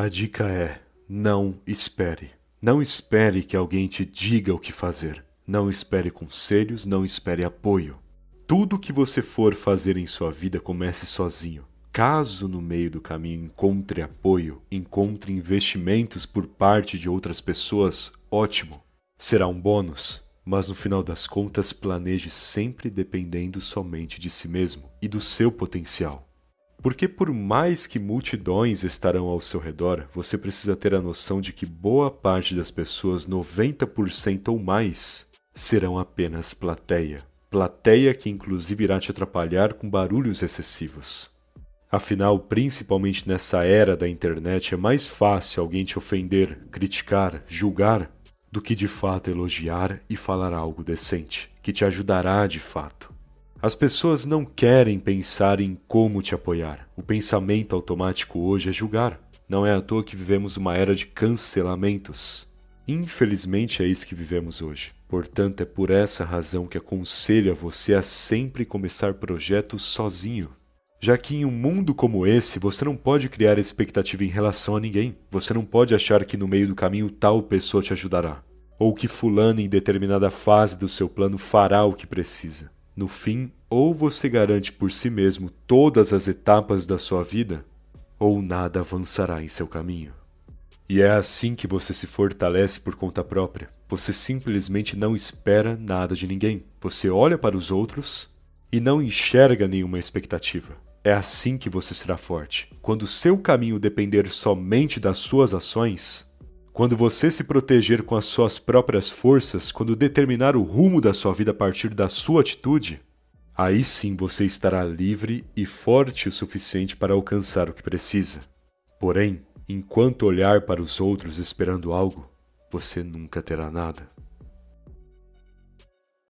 A dica é: não espere. Não espere que alguém te diga o que fazer. Não espere conselhos, não espere apoio. Tudo o que você for fazer em sua vida comece sozinho. Caso no meio do caminho encontre apoio, encontre investimentos por parte de outras pessoas, ótimo. Será um bônus, mas no final das contas planeje sempre dependendo somente de si mesmo e do seu potencial. Porque por mais que multidões estarão ao seu redor, você precisa ter a noção de que boa parte das pessoas, 90% ou mais, serão apenas plateia. Plateia que inclusive irá te atrapalhar com barulhos excessivos. Afinal, principalmente nessa era da internet, é mais fácil alguém te ofender, criticar, julgar, do que de fato elogiar e falar algo decente, que te ajudará de fato. As pessoas não querem pensar em como te apoiar. O pensamento automático hoje é julgar. Não é à toa que vivemos uma era de cancelamentos. Infelizmente é isso que vivemos hoje. Portanto, é por essa razão que aconselho a você a sempre começar projetos sozinho. Já que em um mundo como esse, você não pode criar expectativa em relação a ninguém. Você não pode achar que no meio do caminho tal pessoa te ajudará, ou que fulano em determinada fase do seu plano fará o que precisa. No fim, ou você garante por si mesmo todas as etapas da sua vida, ou nada avançará em seu caminho. E é assim que você se fortalece por conta própria. Você simplesmente não espera nada de ninguém. Você olha para os outros e não enxerga nenhuma expectativa. É assim que você será forte. Quando seu caminho depender somente das suas ações, quando você se proteger com as suas próprias forças, quando determinar o rumo da sua vida a partir da sua atitude, aí sim você estará livre e forte o suficiente para alcançar o que precisa. Porém, enquanto olhar para os outros esperando algo, você nunca terá nada.